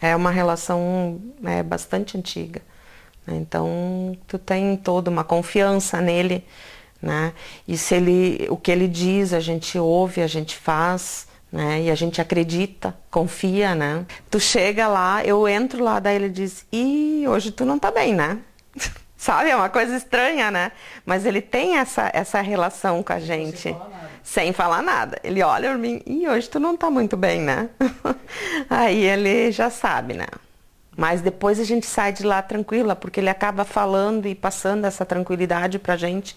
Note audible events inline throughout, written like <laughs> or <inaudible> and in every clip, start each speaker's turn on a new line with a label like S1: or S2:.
S1: É uma relação né, bastante antiga. Né, então, tu tem toda uma confiança nele, né? E se ele, o que ele diz, a gente ouve, a gente faz, né? E a gente acredita, confia, né? Tu chega lá, eu entro lá, daí ele diz: "E hoje tu não tá bem, né?" <laughs> Sabe, é uma coisa estranha, né? Mas ele tem essa, essa relação com a gente. Né? sem falar nada. Ele olha pra mim, e hoje tu não tá muito bem, né? <laughs> Aí ele já sabe, né? Mas depois a gente sai de lá tranquila, porque ele acaba falando e passando essa tranquilidade pra gente,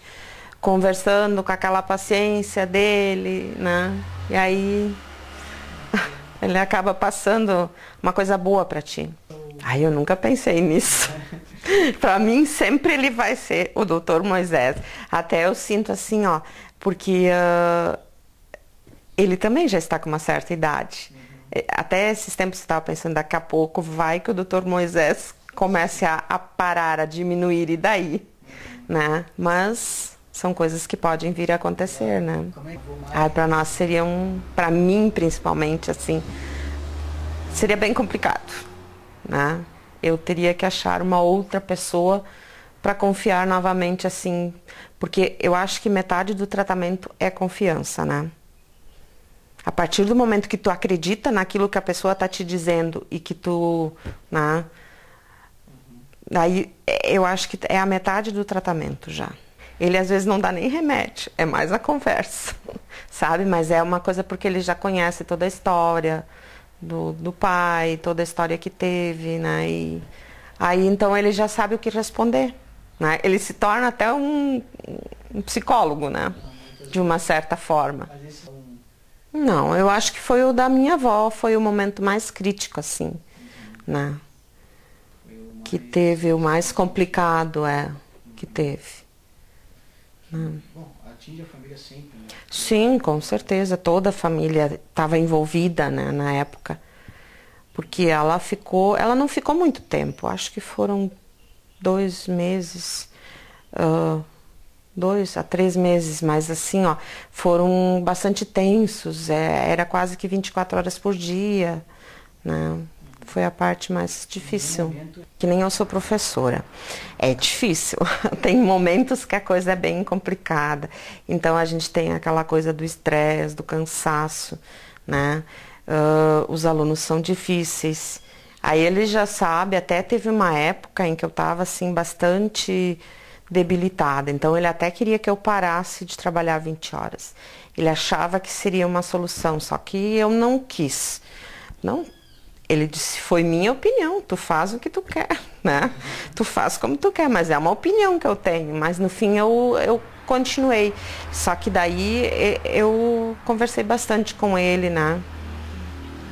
S1: conversando com aquela paciência dele, né? E aí <laughs> ele acaba passando uma coisa boa para ti. Ai, eu nunca pensei nisso. <laughs> para mim sempre ele vai ser o doutor Moisés. Até eu sinto assim, ó, porque uh, ele também já está com uma certa idade. Uhum. É, até esses tempos eu estava pensando, daqui a pouco vai que o doutor Moisés comece a, a, parar, a diminuir, e daí? Uhum. Né? Mas são coisas que podem vir a acontecer, né? É, é ah, para nós seria um, para mim principalmente, assim, seria bem complicado, né? Eu teria que achar uma outra pessoa para confiar novamente assim, porque eu acho que metade do tratamento é confiança, né? A partir do momento que tu acredita naquilo que a pessoa tá te dizendo e que tu, né? Daí eu acho que é a metade do tratamento já. Ele às vezes não dá nem remédio, é mais a conversa, <laughs> sabe? Mas é uma coisa porque ele já conhece toda a história do, do pai, toda a história que teve, né? E aí então ele já sabe o que responder. Né? Ele se torna até um, um psicólogo, né? de uma certa forma. É não, eu acho que foi o da minha avó, foi o momento mais crítico, assim, né? Que teve o mais complicado, é, que teve. Né? Bom, atinge a família sempre, né? Sim, com certeza, toda a família estava envolvida, né, na época. Porque ela ficou, ela não ficou muito tempo, acho que foram dois meses, uh, dois a três meses, mas assim, ó, foram bastante tensos, é, era quase que 24 horas por dia, né? Foi a parte mais difícil. Que nem eu sou professora. É difícil. <laughs> tem momentos que a coisa é bem complicada. Então a gente tem aquela coisa do estresse, do cansaço, né? Uh, os alunos são difíceis. Aí ele já sabe, até teve uma época em que eu estava assim bastante debilitada. Então ele até queria que eu parasse de trabalhar 20 horas. Ele achava que seria uma solução, só que eu não quis. Não. Ele disse: "Foi minha opinião, tu faz o que tu quer, <laughs> né? Tu faz como tu quer, mas é uma opinião que eu tenho". Mas no fim eu, eu continuei. Só que daí eu conversei bastante com ele, né?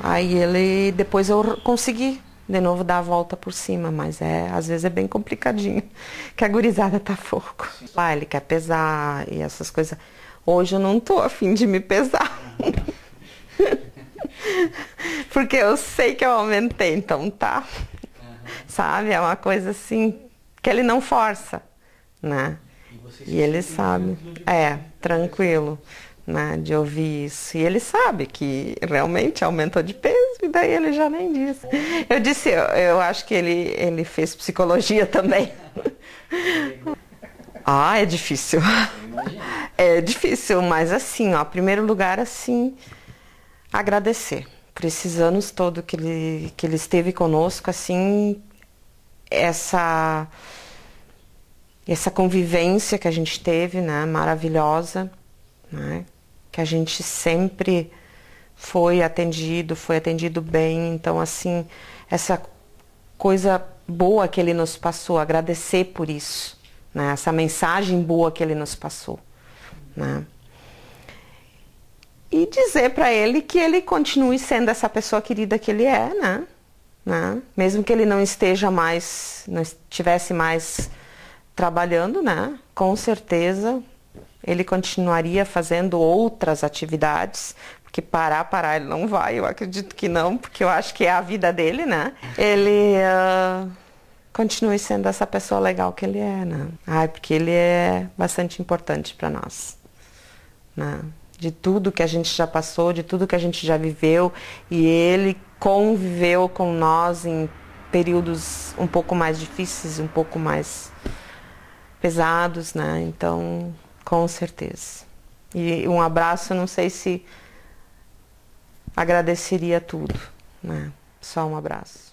S1: Aí ele, depois eu consegui de novo dar a volta por cima, mas é, às vezes é bem complicadinho, <laughs> que a gurizada tá Fogo. Ah, ele quer pesar e essas coisas. Hoje eu não tô afim de me pesar. <laughs> Porque eu sei que eu aumentei, então tá. Sabe? É uma coisa assim que ele não força, né? E, e ele sabe. É, né? tranquilo né, de ouvir isso. E ele sabe que realmente aumentou de peso, e daí ele já nem disse. Eu disse, eu, eu acho que ele, ele fez psicologia também. <laughs> ah, é difícil. É difícil, mas assim, ó, primeiro lugar, assim, agradecer. Por esses anos todo que ele, que ele esteve conosco, assim, essa, essa convivência que a gente teve, né, maravilhosa, né, que a gente sempre foi atendido, foi atendido bem. Então, assim, essa coisa boa que ele nos passou, agradecer por isso, né? essa mensagem boa que ele nos passou. Né? E dizer para ele que ele continue sendo essa pessoa querida que ele é, né? né? Mesmo que ele não esteja mais, não estivesse mais trabalhando, né? Com certeza ele continuaria fazendo outras atividades, porque parar, parar ele não vai, eu acredito que não, porque eu acho que é a vida dele, né? Ele uh, continue sendo essa pessoa legal que ele é, né? Ai, porque ele é bastante importante para nós, né? De tudo que a gente já passou, de tudo que a gente já viveu, e ele conviveu com nós em períodos um pouco mais difíceis, um pouco mais pesados, né? Então, com certeza. E um abraço, não sei se agradeceria tudo, né? Só um abraço.